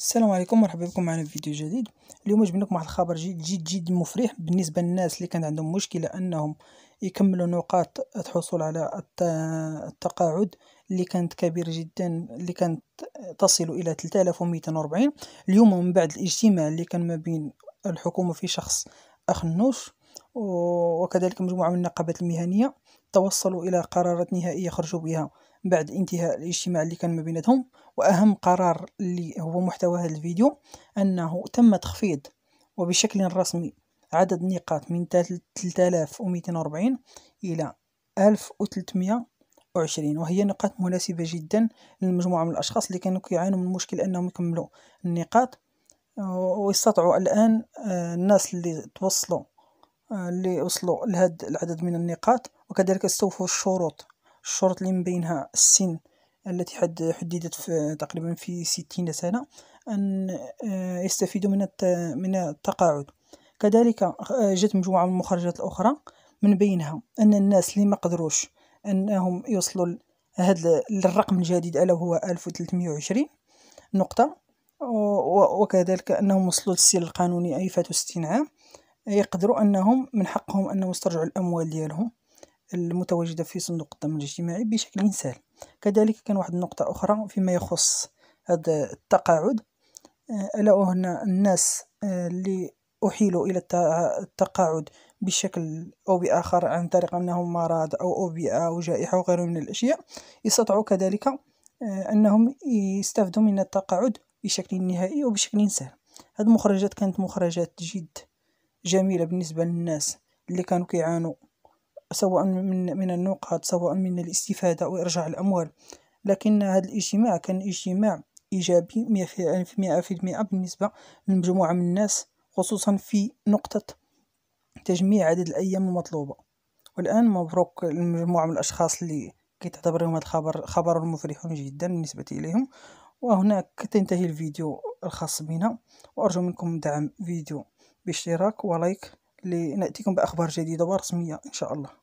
السلام عليكم مرحبا بكم معنا في فيديو جديد اليوم جبنا لكم واحد الخبر جد جد جد مفرح بالنسبه للناس اللي كان عندهم مشكله انهم يكملوا نقاط الحصول على التقاعد اللي كانت كبيره جدا اللي كانت تصل الى 3240 اليوم من بعد الاجتماع اللي كان ما بين الحكومه في شخص اخ نوش وكذلك مجموعة من النقابات المهنية توصلوا إلى قرارات نهائية خرجوا بها بعد انتهاء الاجتماع اللي كان ما بيناتهم وأهم قرار اللي هو محتوى هذا الفيديو أنه تم تخفيض وبشكل رسمي عدد النقاط من 3240 إلى 1320 وهي نقاط مناسبة جدا للمجموعة من الأشخاص اللي كانوا يعانوا من مشكل أنهم يكملوا النقاط ويستطيعوا الآن آه، الناس اللي توصلوا وصلوا لهذا العدد من النقاط وكذلك استوفوا الشروط الشروط اللي من بينها السن التي حد حددت في تقريبا في ستين سنة أن آه، يستفيدوا من من التقاعد كذلك آه، جت مجموعة من المخرجات الأخرى من بينها أن الناس اللي ما قدروش أنهم يوصلوا هذا الرقم الجديد ألا هو 1320 نقطة وكذلك أنهم وصلوا للسن القانوني أي فاتوا 60 عام يقدروا أنهم من حقهم أنهم يسترجعوا الأموال ديالهم المتواجدة في صندوق الضمان الاجتماعي بشكل سهل كذلك كان واحد النقطة أخرى فيما يخص هذا التقاعد آه، ألا هنا الناس آه، اللي أحيلوا إلى التقاعد بشكل أو بآخر عن طريق أنهم مرض أو أوبئة أو جائحة وغيره من الأشياء يستطيعوا كذلك آه، أنهم يستافدوا من التقاعد بشكل نهائي وبشكل سهل هذه المخرجات كانت مخرجات جد جميلة بالنسبة للناس اللي كانوا كيعانوا سواء من, من النقاط سواء من الاستفادة أو إرجاع الأموال لكن هذا الاجتماع كان اجتماع إيجابي مئة في مئة في بالنسبة لمجموعة من الناس خصوصا في نقطة تجميع عدد الأيام المطلوبة والآن مبروك لمجموعة من الأشخاص اللي كيتعتبرهم هذا الخبر خبر مفرح جدا بالنسبة إليهم وهناك تنتهي الفيديو الخاص بنا وأرجو منكم دعم فيديو باشتراك ولايك لنأتيكم بأخبار جديدة ورسمية إن شاء الله